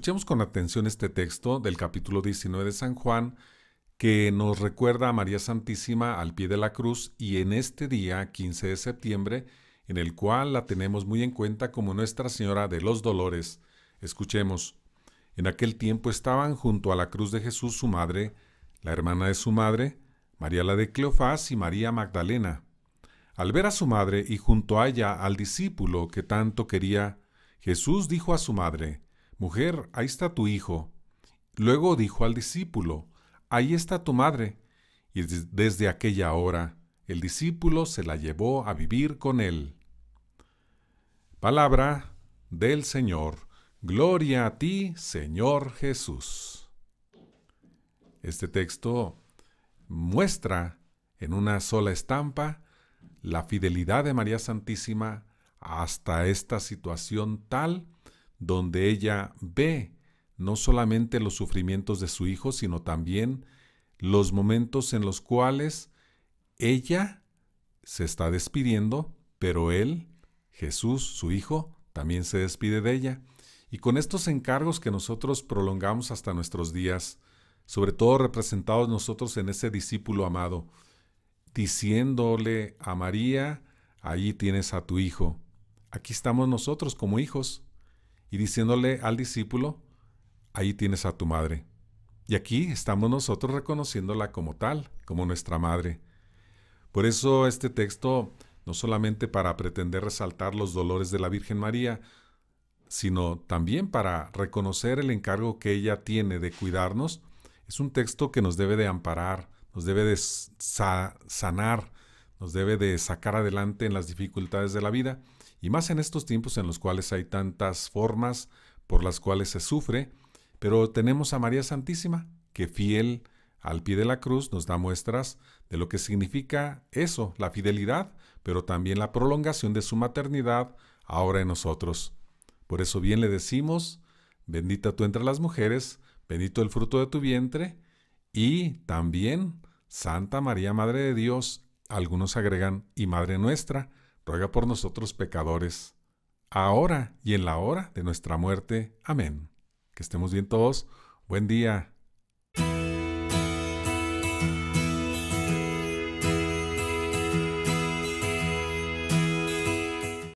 Escuchemos con atención este texto del capítulo 19 de San Juan que nos recuerda a María Santísima al pie de la cruz y en este día 15 de septiembre, en el cual la tenemos muy en cuenta como Nuestra Señora de los Dolores. Escuchemos. En aquel tiempo estaban junto a la cruz de Jesús su madre, la hermana de su madre, María la de Cleofás y María Magdalena. Al ver a su madre y junto a ella al discípulo que tanto quería, Jesús dijo a su madre, Mujer, ahí está tu hijo. Luego dijo al discípulo, Ahí está tu madre. Y desde aquella hora el discípulo se la llevó a vivir con él. Palabra del Señor. Gloria a ti, Señor Jesús. Este texto muestra en una sola estampa la fidelidad de María Santísima hasta esta situación tal donde ella ve no solamente los sufrimientos de su hijo, sino también los momentos en los cuales ella se está despidiendo, pero él, Jesús, su hijo, también se despide de ella. Y con estos encargos que nosotros prolongamos hasta nuestros días, sobre todo representados nosotros en ese discípulo amado, diciéndole a María, ahí tienes a tu hijo. Aquí estamos nosotros como hijos, y diciéndole al discípulo, ahí tienes a tu madre. Y aquí estamos nosotros reconociéndola como tal, como nuestra madre. Por eso este texto, no solamente para pretender resaltar los dolores de la Virgen María, sino también para reconocer el encargo que ella tiene de cuidarnos, es un texto que nos debe de amparar, nos debe de sanar, nos debe de sacar adelante en las dificultades de la vida y más en estos tiempos en los cuales hay tantas formas por las cuales se sufre, pero tenemos a María Santísima que fiel al pie de la cruz nos da muestras de lo que significa eso, la fidelidad, pero también la prolongación de su maternidad ahora en nosotros. Por eso bien le decimos, bendita tú entre las mujeres, bendito el fruto de tu vientre, y también, Santa María, Madre de Dios, algunos agregan, y Madre nuestra, ruega por nosotros pecadores, ahora y en la hora de nuestra muerte. Amén. Que estemos bien todos. Buen día.